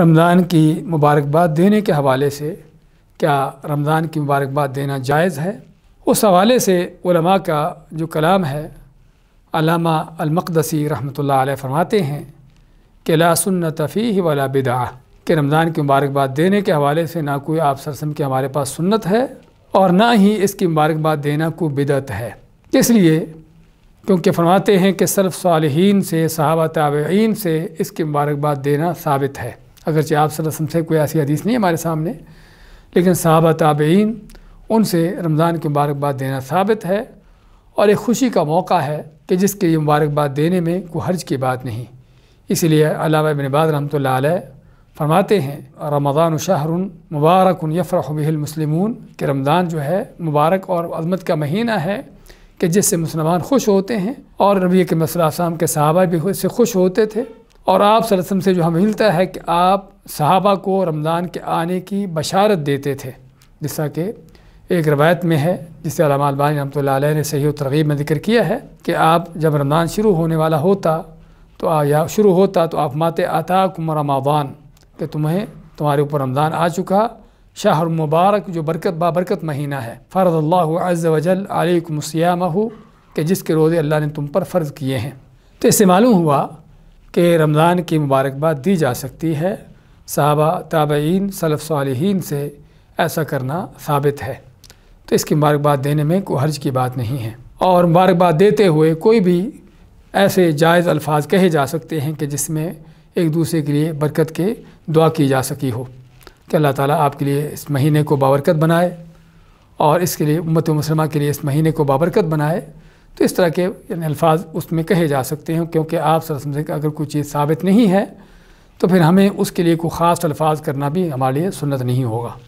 रमज़ान की मुबारकबाद देने के हवाले से क्या रमज़ान की मुबारकबाद देना जायज़ है उस हवाले से उलमा का जो कलाम है अलामा अलमकदसी रहमत ला फरमाते हैं कि ला सुन्नत फ़ी वला बिदा कि रमज़ान की मुबारकबाद देने के हवाले से ना कोई आप सरसम के हमारे पास सुन्नत है और ना ही इसकी मुबारकबाद देना कोई बिदत है इसलिए क्योंकि फरमाते हैं कि सरफ़ साल से सहाबा तबीन से इसकी मुबारकबाद देना साबित है अगरचे आप वसम से कोई ऐसी हदीस नहीं हमारे सामने लेकिन साहबा ताबेन उनसे रमज़ान की मुबारकबाद देना साबित है और एक खुशी का मौका है कि जिसके ये मुबारकबाद देने में कोई हर्ज की बात नहीं इसलिए अलावा बिनबाद रमत फरमाते हैं रमज़ान शाहर मुबारक यफ़रबिलमसलमून कि रमज़ान जो है मुबारक और अजमत का महीना है कि जिससे मुसलमान खुश होते हैं और नबी के मसलाम के सहाबा भी इससे खुश होते थे और आप सलम से जो हमें मिलता है कि आप सहाबा को रमज़ान के आने की बशारत देते थे जैसा कि एक रवायत में है जिसे अलमालबानी रमत ने सही और तरगीब में जिक्र किया है कि आप जब रमज़ान शुरू होने वाला होता तो आ, या शुरू होता तो आप मात आता कुमर मावान कि तुम्हें तुम्हारे ऊपर रमज़ान आ चुका शाहर मुबारक जो बरकत बाबरकत महीना है फ़र्ज़ अल्लाज अज़ वजल आलिकमस्याम हो कि जिसके रोज़े अल्लाह ने तुम पर फ़र्ज़ किए हैं तो इससे मालूम हुआ के रमज़ान की मुबारकबाद दी जा सकती है साहबा ताबीन सलफ़ सालहीन से ऐसा करना साबित है तो इसकी मुबारकबाद देने में कोई हर्ज की बात नहीं है और मुबारकबाद देते हुए कोई भी ऐसे जायज़ अल्फाज कहे जा सकते हैं कि जिसमें एक दूसरे के लिए बरकत के दुआ की जा सकी हो कि अल्लाह ताला आपके लिए इस महीने को बाबरकत बनाए और इसके लिए उम्मत मुसलमा के लिए इस महीने को बाबरकत बनाए तो इस तरह के यानी अल्फाज उसमें कहे जा सकते हैं क्योंकि आप सरसम अगर कोई चीज़ साबित नहीं है तो फिर हमें उसके लिए कोई ख़ास अल्फाज करना भी हमारे लिए सुन्नत नहीं होगा